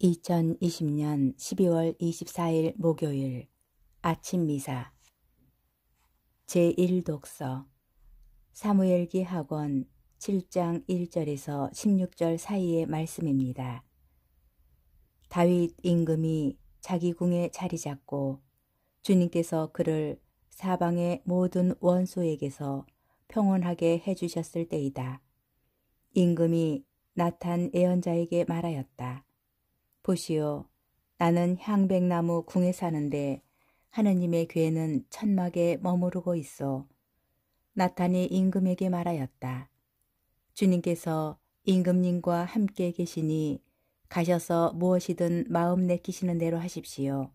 2020년 12월 24일 목요일 아침 미사 제1독서 사무엘기 학원 7장 1절에서 16절 사이의 말씀입니다. 다윗 임금이 자기 궁에 자리 잡고 주님께서 그를 사방의 모든 원수에게서 평온하게 해주셨을 때이다. 임금이 나탄 예언자에게 말하였다. 보시오. 나는 향백나무 궁에 사는데 하느님의 괴는 천막에 머무르고 있어. 나탄이 임금에게 말하였다. 주님께서 임금님과 함께 계시니 가셔서 무엇이든 마음 내키시는 대로 하십시오.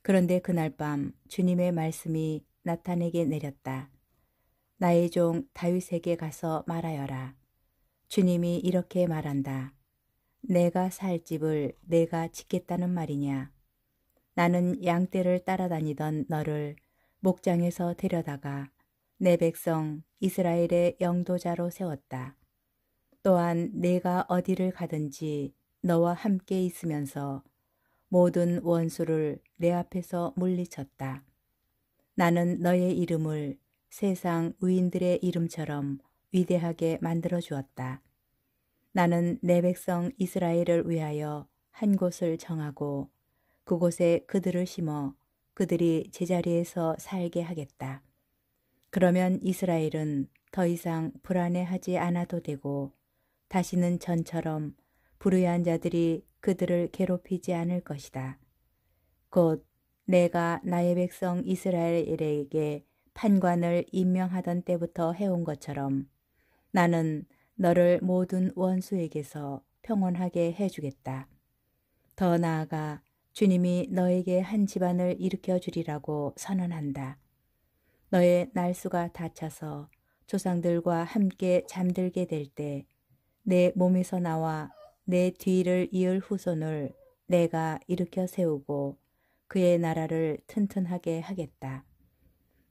그런데 그날 밤 주님의 말씀이 나탄에게 내렸다. 나의 종 다윗에게 가서 말하여라. 주님이 이렇게 말한다. 내가 살 집을 내가 짓겠다는 말이냐. 나는 양떼를 따라다니던 너를 목장에서 데려다가 내 백성 이스라엘의 영도자로 세웠다. 또한 내가 어디를 가든지 너와 함께 있으면서 모든 원수를 내 앞에서 물리쳤다. 나는 너의 이름을 세상 위인들의 이름처럼 위대하게 만들어 주었다. 나는 내 백성 이스라엘을 위하여 한 곳을 정하고 그곳에 그들을 심어 그들이 제자리에서 살게 하겠다. 그러면 이스라엘은 더 이상 불안해하지 않아도 되고 다시는 전처럼 불의한 자들이 그들을 괴롭히지 않을 것이다. 곧 내가 나의 백성 이스라엘에게 판관을 임명하던 때부터 해온 것처럼 나는 너를 모든 원수에게서 평온하게 해주겠다. 더 나아가 주님이 너에게 한 집안을 일으켜 주리라고 선언한다. 너의 날수가 다쳐서 조상들과 함께 잠들게 될 때 내 몸에서 나와 내 뒤를 이을 후손을 내가 일으켜 세우고 그의 나라를 튼튼하게 하겠다.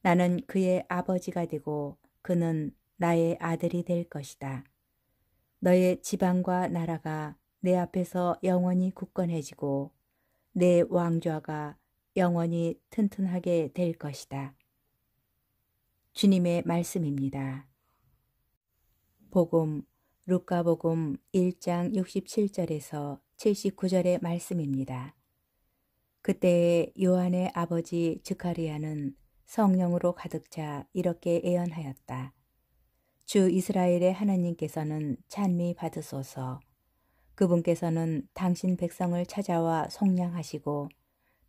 나는 그의 아버지가 되고 그는 나의 아들이 될 것이다. 너의 지방과 나라가 내 앞에서 영원히 굳건해지고 내 왕좌가 영원히 튼튼하게 될 것이다. 주님의 말씀입니다. 복음 루카복음 1장 67절에서 79절의 말씀입니다. 그때에 요한의 아버지 즉카리아는 성령으로 가득 차 이렇게 예언하였다. 주 이스라엘의 하나님께서는 찬미 받으소서. 그분께서는 당신 백성을 찾아와 속량하시고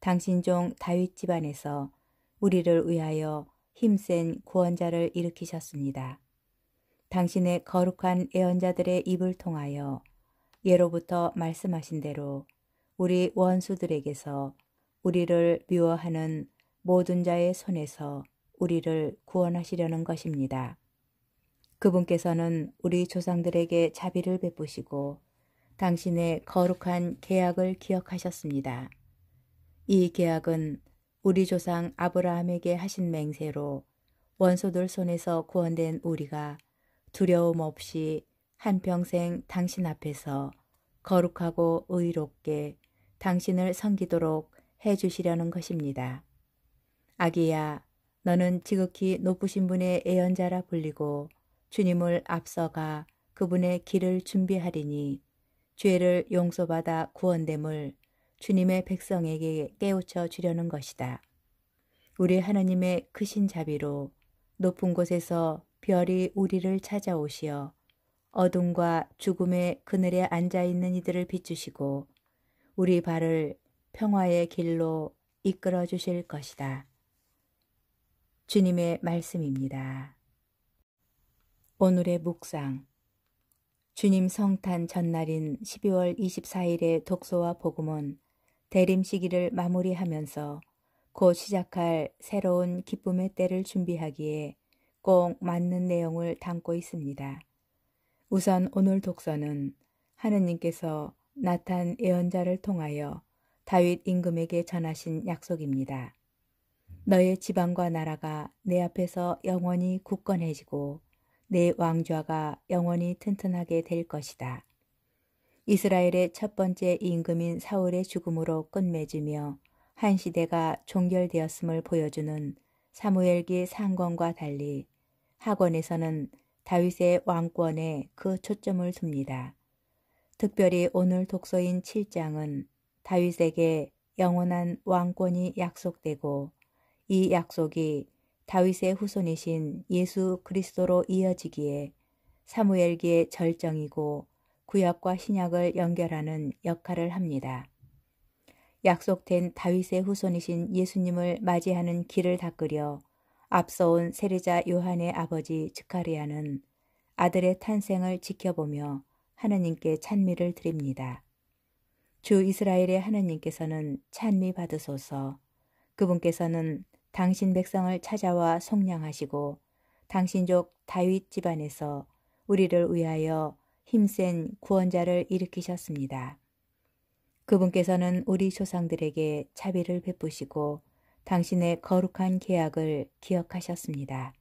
당신 종 다윗 집안에서 우리를 위하여 힘센 구원자를 일으키셨습니다. 당신의 거룩한 예언자들의 입을 통하여 예로부터 말씀하신 대로 우리 원수들에게서 우리를 미워하는 모든 자의 손에서 우리를 구원하시려는 것입니다. 그분께서는 우리 조상들에게 자비를 베푸시고 당신의 거룩한 계약을 기억하셨습니다. 이 계약은 우리 조상 아브라함에게 하신 맹세로 원소들 손에서 구원된 우리가 두려움 없이 한평생 당신 앞에서 거룩하고 의롭게 당신을 섬기도록 해주시려는 것입니다. 아기야, 너는 지극히 높으신 분의 애연자라 불리고 주님을 앞서가 그분의 길을 준비하리니 죄를 용서받아 구원됨을 주님의 백성에게 깨우쳐 주려는 것이다. 우리 하나님의 크신 자비로 높은 곳에서 별이 우리를 찾아오시어 어둠과 죽음의 그늘에 앉아있는 이들을 비추시고 우리 발을 평화의 길로 이끌어 주실 것이다. 주님의 말씀입니다. 오늘의 묵상 주님 성탄 전날인 12월 24일의 독서와 복음은 대림 시기를 마무리하면서 곧 시작할 새로운 기쁨의 때를 준비하기에 꼭 맞는 내용을 담고 있습니다. 우선 오늘 독서는 하느님께서 나탄 예언자를 통하여 다윗 임금에게 전하신 약속입니다. 너의 지방과 나라가 내 앞에서 영원히 굳건해지고 내 왕좌가 영원히 튼튼하게 될 것이다. 이스라엘의 첫 번째 임금인 사울의 죽음으로 끝맺으며 한 시대가 종결되었음을 보여주는 사무엘기 상권과 달리 학원에서는 다윗의 왕권에 그 초점을 둡니다. 특별히 오늘 독서인 7장은 다윗에게 영원한 왕권이 약속되고 이 약속이 다윗의 후손이신 예수 그리스도로 이어지기에 사무엘기의 절정이고 구약과 신약을 연결하는 역할을 합니다. 약속된 다윗의 후손이신 예수님을 맞이하는 길을 닦으려 앞서온 세례자 요한의 아버지 즉카리아는 아들의 탄생을 지켜보며 하느님께 찬미를 드립니다. 주 이스라엘의 하느님께서는 찬미 받으소서 그분께서는 당신 백성을 찾아와 속량하시고 당신족 다윗 집안에서 우리를 위하여 힘센 구원자를 일으키셨습니다. 그분께서는 우리 조상들에게 자비를 베푸시고 당신의 거룩한 계약을 기억하셨습니다.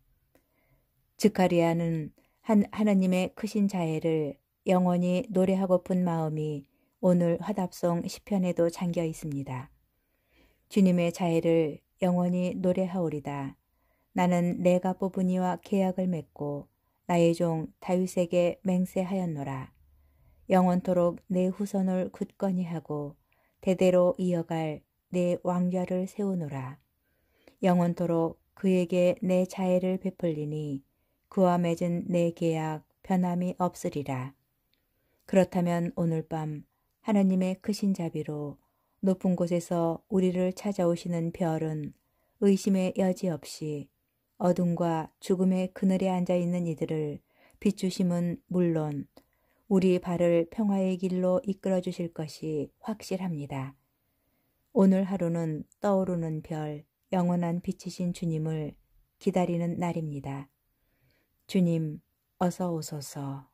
즉카리아는 한 하나님의 크신 자애를 영원히 노래하고픈 마음이 오늘 화답송 시편에도 잠겨 있습니다. 주님의 자애를 영원히 노래하오리다. 나는 내가 뽑은 이와 계약을 맺고 나의 종 다윗에게 맹세하였노라. 영원토록 내 후손을 굳건히 하고 대대로 이어갈 내 왕좌를 세우노라. 영원토록 그에게 내 자애를 베풀리니 그와 맺은 내 계약 변함이 없으리라. 그렇다면 오늘 밤하느님의 크신 자비로 높은 곳에서 우리를 찾아오시는 별은 의심의 여지 없이 어둠과 죽음의 그늘에 앉아 있는 이들을 비추심은 물론 우리 발을 평화의 길로 이끌어 주실 것이 확실합니다. 오늘 하루는 떠오르는 별, 영원한 빛이신 주님을 기다리는 날입니다. 주님, 어서 오소서.